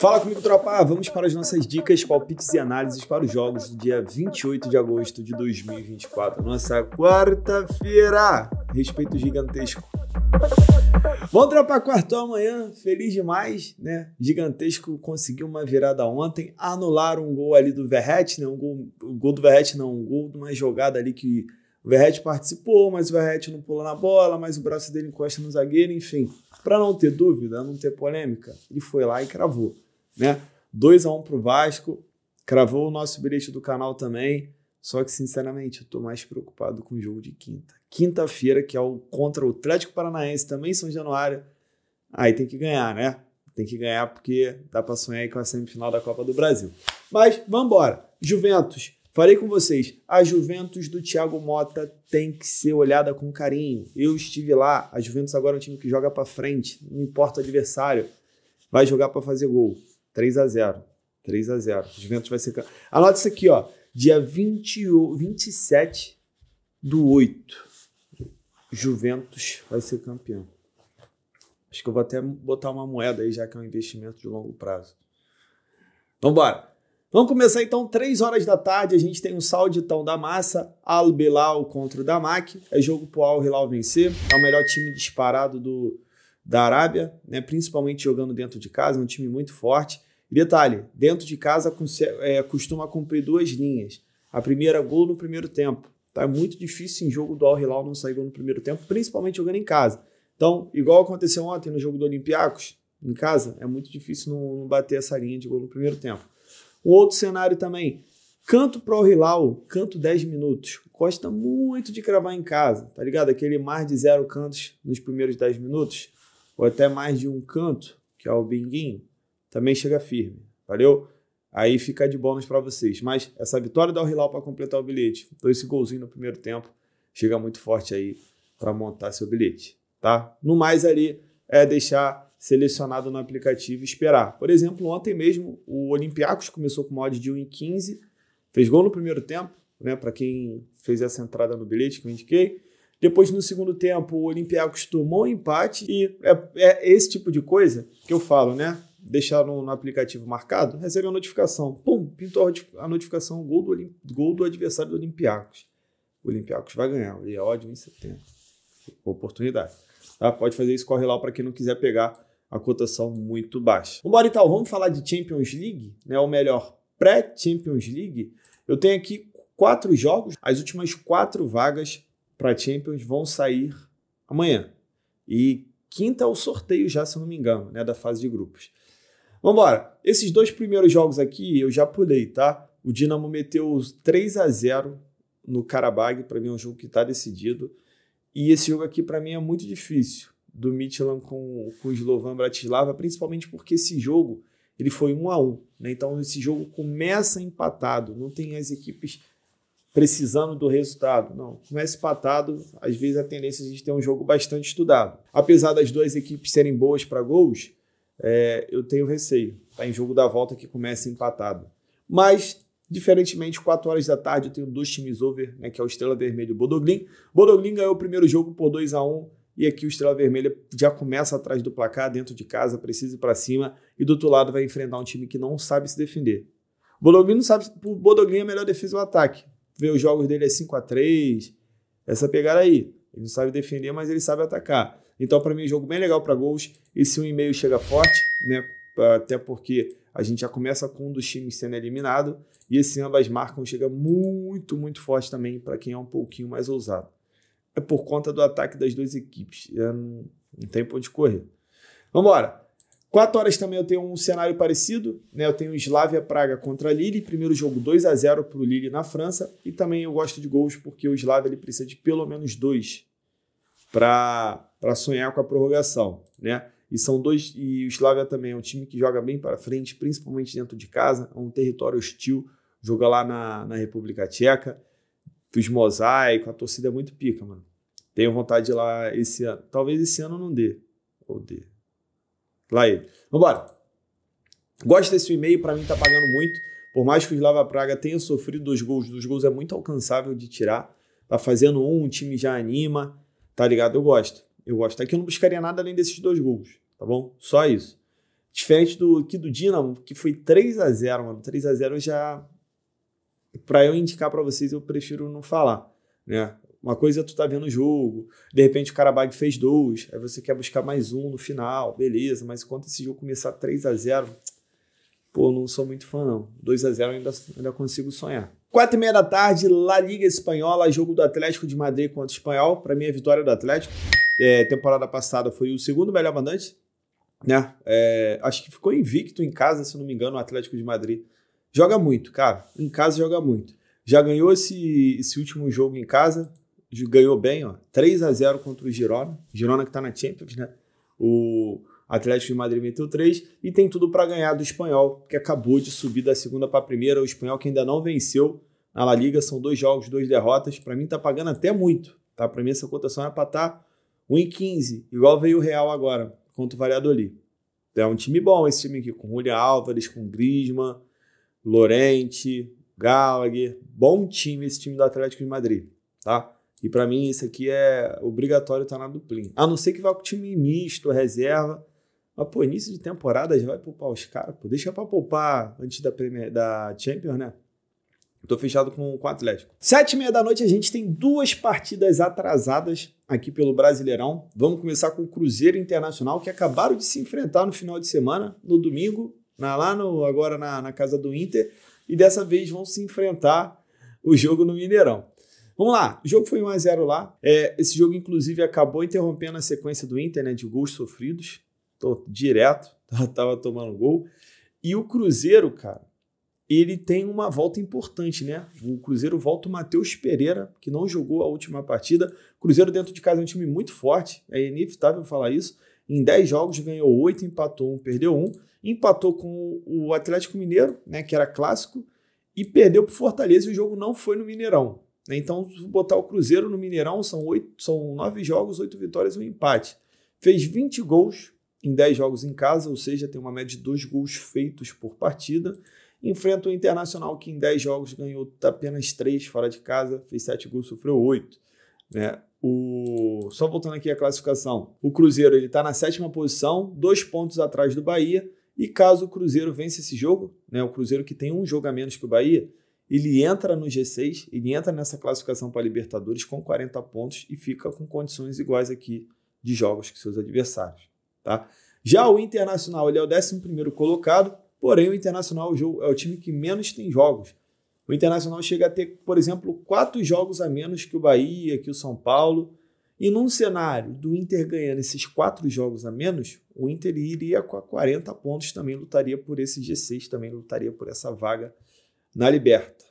Fala comigo, tropa! Ah, vamos para as nossas dicas, palpites e análises para os jogos do dia 28 de agosto de 2024, nossa quarta-feira! Respeito gigantesco. Vamos tropa quartão amanhã, feliz demais, né? Gigantesco conseguiu uma virada ontem, anularam um gol ali do Verrete, né? Um gol, um gol do Verrete não, um gol de uma jogada ali que o Verrete participou, mas o Verrete não pula na bola, mas o braço dele encosta no zagueiro, enfim. Para não ter dúvida, não ter polêmica, ele foi lá e cravou né? 2 a 1 pro Vasco, cravou o nosso bilhete do canal também. Só que, sinceramente, eu tô mais preocupado com o jogo de quinta. Quinta-feira, que é o contra o Atlético Paranaense, também em São Januário. Aí tem que ganhar, né? Tem que ganhar porque dá pra sonhar aí com a semifinal da Copa do Brasil. Mas vamos embora. Juventus, falei com vocês. A Juventus do Thiago Mota tem que ser olhada com carinho. Eu estive lá. A Juventus agora é um time que joga para frente, não importa o adversário. Vai jogar para fazer gol. 3 a 0 3 a 0 Juventus vai ser. Anota isso aqui, ó. Dia 20, 27 do 8. Juventus vai ser campeão. Acho que eu vou até botar uma moeda aí, já que é um investimento de longo prazo. Vambora! Vamos começar então, 3 horas da tarde, a gente tem um sauditão da massa, Al Bilal contra o Damac, é jogo pro Al Hilal vencer, é o melhor time disparado do, da Arábia, né? principalmente jogando dentro de casa, um time muito forte, e detalhe, dentro de casa é, costuma cumprir duas linhas. A primeira, gol no primeiro tempo. Tá? É muito difícil em jogo do Al Hilal não sair gol no primeiro tempo, principalmente jogando em casa. Então, igual aconteceu ontem no jogo do Olympiacos, em casa, é muito difícil não, não bater essa linha de gol no primeiro tempo. Um outro cenário também, canto pro Hilal, canto 10 minutos. Costa muito de cravar em casa, tá ligado? Aquele mais de zero cantos nos primeiros 10 minutos, ou até mais de um canto, que é o binguinho também chega firme. Valeu? Aí fica de bônus para vocês. Mas essa vitória da Hilal para completar o bilhete, então esse golzinho no primeiro tempo, chega muito forte aí para montar seu bilhete, tá? No mais ali é deixar selecionado no aplicativo e esperar. Por exemplo, ontem mesmo o Olympiacos começou com mod odd de 1 em 15, fez gol no primeiro tempo, né, para quem fez essa entrada no bilhete que eu indiquei. Depois, no segundo tempo, o Olympiacos tomou um empate e é, é esse tipo de coisa que eu falo, né? deixar no, no, aplicativo marcado, recebe a notificação. Pum, pintou a notificação, gol do, gol do adversário do Olympiacos. O Olympiacos vai ganhar, e é ódio em setembro. Oportunidade. Tá? Pode fazer isso, corre lá para quem não quiser pegar a cotação muito baixa. Vamos embora então, vamos falar de Champions League, né? ou melhor, pré-Champions League. Eu tenho aqui quatro jogos, as últimas quatro vagas para Champions vão sair amanhã. E quinta é o sorteio já, se não me engano, né, da fase de grupos. Vambora. Esses dois primeiros jogos aqui eu já pulei, tá? O Dinamo meteu 3 a 0 no Karabag, para mim é um jogo que está decidido. E esse jogo aqui para mim é muito difícil, do Midland com, com o Slovan Bratislava, principalmente porque esse jogo ele foi 1 a 1, né? Então esse jogo começa empatado, não tem as equipes precisando do resultado. Não, começa empatado, às vezes a tendência é a gente ter um jogo bastante estudado. Apesar das duas equipes serem boas para gols, é, eu tenho receio. Está em jogo da volta que começa empatado. Mas, diferentemente, 4 horas da tarde eu tenho dois times over, né, que é o Estrela Vermelha e o Bodoglin. Bodoglin ganhou o primeiro jogo por 2 a 1 um, e aqui o Estrela Vermelha já começa atrás do placar, dentro de casa, precisa ir para cima, e do outro lado vai enfrentar um time que não sabe se defender. O Bodoglin não sabe, o Bodoglin é melhor defesa ou ataque. Ver os jogos dele é 5 a 3 essa pegada aí. Ele não sabe defender, mas ele sabe atacar. Então, para mim, é um jogo bem legal para gols. Esse 1,5 chega forte, né? Até porque a gente já começa com um dos times sendo eliminado. E esse ambas marcam chega muito, muito forte também para quem é um pouquinho mais ousado. É por conta do ataque das duas equipes. É, não tem de correr. Vamos embora. 4 horas também eu tenho um cenário parecido, né? Eu tenho Slavia Praga contra Lille, primeiro jogo 2 a 0 para o Lille na França, e também eu gosto de gols porque o Slavia ele precisa de pelo menos dois para para sonhar com a prorrogação, né? E são dois e o Slavia também é um time que joga bem para frente, principalmente dentro de casa, é um território hostil, joga lá na, na República Tcheca, fiz mosaico, a torcida é muito pica, mano. Tenho vontade de ir lá esse ano. Talvez esse ano não dê. Ou dê. Lá ele. Vambora. Gosto desse e-mail, para mim tá pagando muito. Por mais que o Slava Praga tenha sofrido dos gols, dos gols é muito alcançável de tirar. Tá fazendo um, o time já anima, tá ligado? Eu gosto. Eu gosto. Aqui eu não buscaria nada além desses dois gols, tá bom? Só isso. Diferente do que do Dinamo, que foi 3 a 0 mano. 3 a 0 já. Pra eu indicar para vocês, eu prefiro não falar, né? Uma coisa é tu tá vendo o jogo, de repente o Karabag fez dois, aí você quer buscar mais um no final, beleza, mas quando esse jogo começar 3 a 0 pô, não sou muito fã não. 2 a 0 ainda, ainda consigo sonhar. Quatro e meia da tarde, La Liga Espanhola, jogo do Atlético de Madrid contra o Espanhol, para mim é vitória do Atlético. É, temporada passada foi o segundo melhor mandante, né? É, acho que ficou invicto em casa, se não me engano, o Atlético de Madrid. Joga muito, cara. Em casa joga muito. Já ganhou esse, esse último jogo em casa, ganhou bem, ó. 3 a 0 contra o Girona. Girona que tá na Champions, né? O Atlético de Madrid meteu 3 e tem tudo para ganhar do Espanhol, que acabou de subir da segunda para a primeira. O Espanhol que ainda não venceu na La Liga, são dois jogos, duas derrotas. Para mim tá pagando até muito, tá? Para mim essa cotação é para estar tá 1,15, igual veio o Real agora, contra o Valladolid. Então, é um time bom esse time aqui, com Julio Álvares, com Grisma, Lorente, Gallagher. Bom time esse time do Atlético de Madrid, tá? E para mim isso aqui é obrigatório estar tá na duplinha. A não ser que vá com time misto, reserva. Mas, pô, início de temporada já vai poupar os caras, pô. Deixa pra poupar antes da, Premier, da Champions, né? Estou fechado com, com o Atlético. Sete e meia da noite a gente tem duas partidas atrasadas aqui pelo Brasileirão. Vamos começar com o Cruzeiro Internacional, que acabaram de se enfrentar no final de semana, no domingo, na, lá no, agora na, na casa do Inter. E dessa vez vão se enfrentar o jogo no Mineirão. Vamos lá, o jogo foi 1x0 lá. É, esse jogo, inclusive, acabou interrompendo a sequência do Inter, né, de gols sofridos. Tô direto, tava tomando gol. E o Cruzeiro, cara, ele tem uma volta importante, né? O Cruzeiro volta o Matheus Pereira, que não jogou a última partida. Cruzeiro dentro de casa é um time muito forte, é inevitável falar isso. Em 10 jogos ganhou 8, empatou 1, perdeu 1. Empatou com o Atlético Mineiro, né, que era clássico, e perdeu para o Fortaleza e o jogo não foi no Mineirão. Né? Então, botar o Cruzeiro no Mineirão são, 8, são 9 jogos, 8 vitórias e um empate. Fez 20 gols em 10 jogos em casa, ou seja, tem uma média de 2 gols feitos por partida enfrenta o Internacional, que em 10 jogos ganhou apenas 3 fora de casa, fez 7 gols, sofreu 8. Né? O... Só voltando aqui à classificação, o Cruzeiro está na sétima posição, dois pontos atrás do Bahia, e caso o Cruzeiro vença esse jogo, né, o Cruzeiro que tem um jogo a menos que o Bahia, ele entra no G6, ele entra nessa classificação para a Libertadores com 40 pontos e fica com condições iguais aqui de jogos que seus adversários. Tá? Já o Internacional ele é o 11 colocado, Porém, o Internacional é, é o time que menos tem jogos. O Internacional chega a ter, por exemplo, quatro jogos a menos que o Bahia, que o São Paulo. E num cenário do Inter ganhando esses quatro jogos a menos, o Inter iria com 40 pontos, também lutaria por esse G6, também lutaria por essa vaga na Liberta.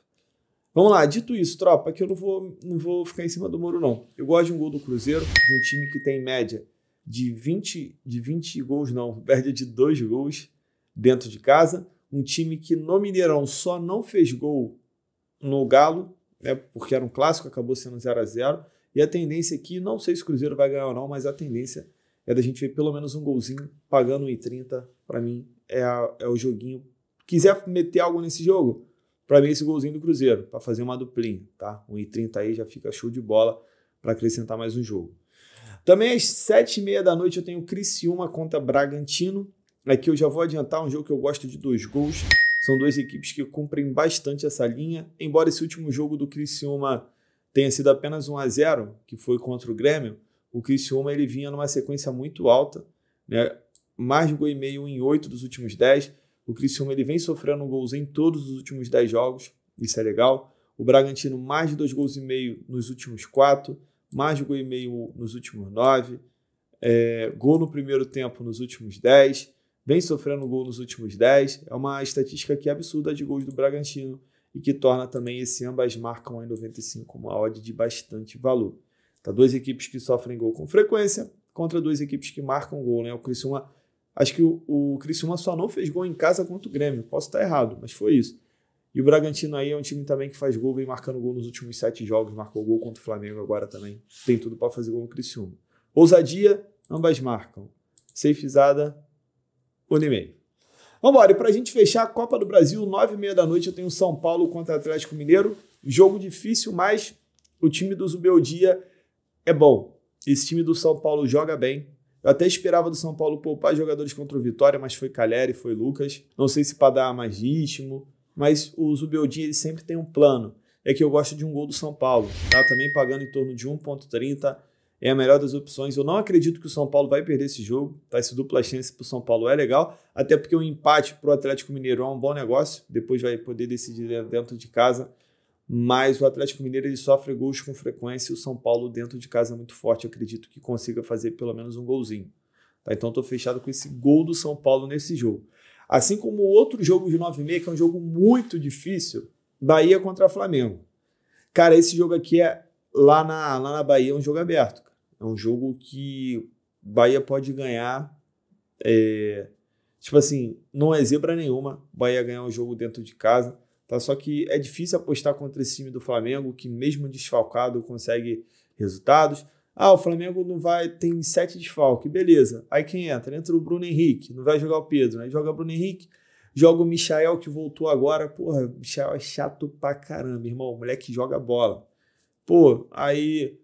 Vamos lá, dito isso, tropa, que eu não vou, não vou ficar em cima do muro, não. Eu gosto de um gol do Cruzeiro, de um time que tem média de 20, de 20 gols, não, média de 2 gols dentro de casa. Um time que no Mineirão só não fez gol no Galo, né, porque era um clássico, acabou sendo 0 a 0 E a tendência aqui, não sei se o Cruzeiro vai ganhar ou não, mas a tendência é da gente ver pelo menos um golzinho pagando 1,30. Para mim, é, a, é o joguinho. Quiser meter algo nesse jogo, para mim é esse golzinho do Cruzeiro, para fazer uma duplinha, tá? 1,30 aí já fica show de bola para acrescentar mais um jogo. Também às 7h30 da noite eu tenho Criciúma contra Bragantino. Aqui é eu já vou adiantar um jogo que eu gosto de dois gols. São duas equipes que cumprem bastante essa linha, embora esse último jogo do Criciúma tenha sido apenas 1 a 0, que foi contra o Grêmio, o Criciúma ele vinha numa sequência muito alta, né? Mais de um gol e meio em oito dos últimos dez. O Criciúma ele vem sofrendo gols em todos os últimos dez jogos, isso é legal. O Bragantino mais de dois gols e meio nos últimos quatro, mais de um gol e meio nos últimos nove, é, gol no primeiro tempo nos últimos dez vem sofrendo gol nos últimos 10. É uma estatística que é absurda de gols do Bragantino e que torna também esse ambas marcam em 95 uma odd de bastante valor. Tá duas equipes que sofrem gol com frequência contra duas equipes que marcam gol, né? O Criciúma, acho que o, o Criciúma só não fez gol em casa contra o Grêmio. Posso estar errado, mas foi isso. E o Bragantino aí é um time também que faz gol, vem marcando gol nos últimos sete jogos, marcou gol contra o Flamengo agora também. Tem tudo para fazer gol no Criciúma. Ousadia, ambas marcam. Safezada, Unimei. Vamos Vambora, e para a gente fechar a Copa do Brasil, nove e meia da noite eu tenho São Paulo contra Atlético Mineiro. Jogo difícil, mas o time do Zubeldia é bom. Esse time do São Paulo joga bem. Eu até esperava do São Paulo poupar jogadores contra o Vitória, mas foi Calheri, foi Lucas. Não sei se para dar mais ritmo, mas o Zubeldia ele sempre tem um plano. É que eu gosto de um gol do São Paulo. Tá também pagando em torno de 1.30 é a melhor das opções. Eu não acredito que o São Paulo vai perder esse jogo, tá? Esse dupla chance para o São Paulo é legal, até porque o um empate para o Atlético Mineiro é um bom negócio, depois vai poder decidir dentro de casa. Mas o Atlético Mineiro ele sofre gols com frequência e o São Paulo dentro de casa é muito forte. Eu acredito que consiga fazer pelo menos um golzinho. Tá? Então estou fechado com esse gol do São Paulo nesse jogo. Assim como o outro jogo de 6, que é um jogo muito difícil, Bahia contra Flamengo. Cara, esse jogo aqui é lá na, lá na Bahia, é um jogo aberto. É um jogo que Bahia pode ganhar. É, tipo assim, não é zebra nenhuma. Bahia ganhar um jogo dentro de casa. Tá? Só que é difícil apostar contra esse time do Flamengo, que mesmo desfalcado consegue resultados. Ah, o Flamengo não vai, tem sete desfalques, beleza. Aí quem entra? Entra o Bruno Henrique, não vai jogar o Pedro, né? Joga o Bruno Henrique, joga o Michael que voltou agora. Porra, o Michael é chato pra caramba, irmão. O moleque joga bola. Pô, aí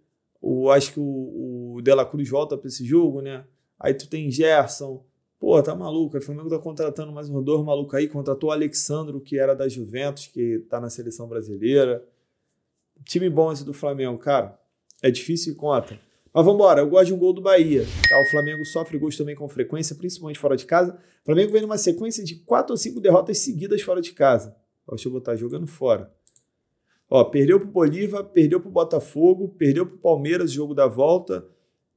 o, acho que o, o De La Cruz volta para esse jogo, né? Aí tu tem Gerson. Pô, tá maluco. O Flamengo tá contratando mais um dois maluco aí. Contratou o Alexandro, que era da Juventus, que tá na seleção brasileira. Time bom esse do Flamengo, cara. É difícil e conta. Mas vamos embora. Eu gosto de um gol do Bahia. Tá? O Flamengo sofre gols também com frequência, principalmente fora de casa. O Flamengo vem numa sequência de quatro ou cinco derrotas seguidas fora de casa. Deixa eu botar jogando fora. Ó, perdeu para o Bolívar, perdeu para o Botafogo, perdeu para o Palmeiras, jogo da volta,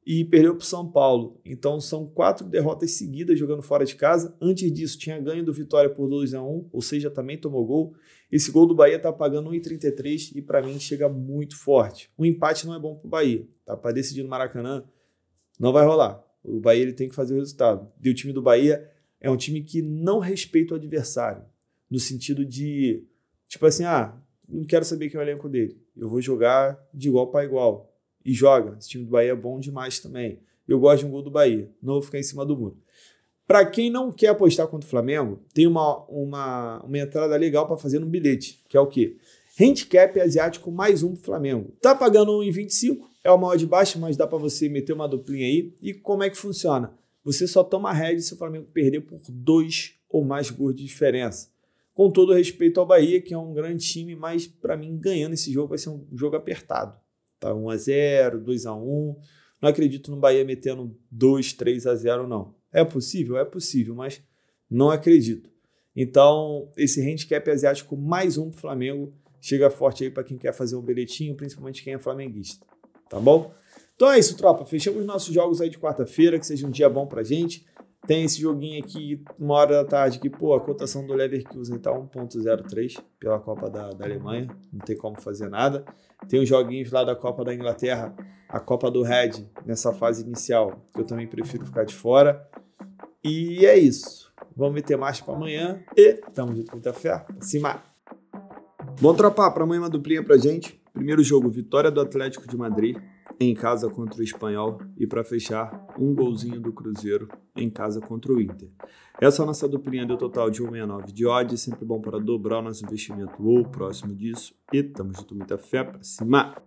e perdeu para o São Paulo. Então são quatro derrotas seguidas jogando fora de casa. Antes disso, tinha ganho do Vitória por 2 a 1 ou seja, também tomou gol. Esse gol do Bahia está pagando 1,33 e para mim chega muito forte. O um empate não é bom para o Bahia. Tá? Para decidir no Maracanã, não vai rolar. O Bahia ele tem que fazer o resultado. E o time do Bahia é um time que não respeita o adversário, no sentido de, tipo assim, ah, não quero saber quem é o elenco dele. Eu vou jogar de igual para igual. E joga. Esse time do Bahia é bom demais também. Eu gosto de um gol do Bahia. Não vou ficar em cima do muro. Para quem não quer apostar contra o Flamengo, tem uma, uma, uma entrada legal para fazer no bilhete, que é o quê? Handicap asiático mais um pro Flamengo. Tá pagando 1,25, é o maior de baixo, mas dá para você meter uma duplinha aí. E como é que funciona? Você só toma red se o Flamengo perder por dois ou mais gols de diferença. Com todo respeito ao Bahia, que é um grande time, mas para mim, ganhando esse jogo vai ser um jogo apertado. Tá 1 a 0 2 a 1 Não acredito no Bahia metendo 2, 3 a 0 não. É possível? É possível, mas não acredito. Então, esse handicap asiático mais um pro Flamengo chega forte aí para quem quer fazer um bilhetinho, principalmente quem é flamenguista. Tá bom? Então é isso, tropa. Fechamos nossos jogos aí de quarta-feira. Que seja um dia bom pra gente. Tem esse joguinho aqui, uma hora da tarde, que, pô, a cotação do Leverkusen tá 1.03 pela Copa da, da Alemanha, não tem como fazer nada. Tem os joguinhos lá da Copa da Inglaterra, a Copa do Red, nessa fase inicial, que eu também prefiro ficar de fora. E é isso. Vamos meter mais para amanhã e tamo junto com muita fé. Pra cima! Bom, tropa, para amanhã uma duplinha pra gente. Primeiro jogo, vitória do Atlético de Madrid, em casa contra o Espanhol. E para fechar, um golzinho do Cruzeiro em casa contra o Inter. Essa é a nossa duplinha deu total de 1,69 de odd, sempre bom para dobrar o nosso investimento ou próximo disso. E tamo junto, muita fé pra cima!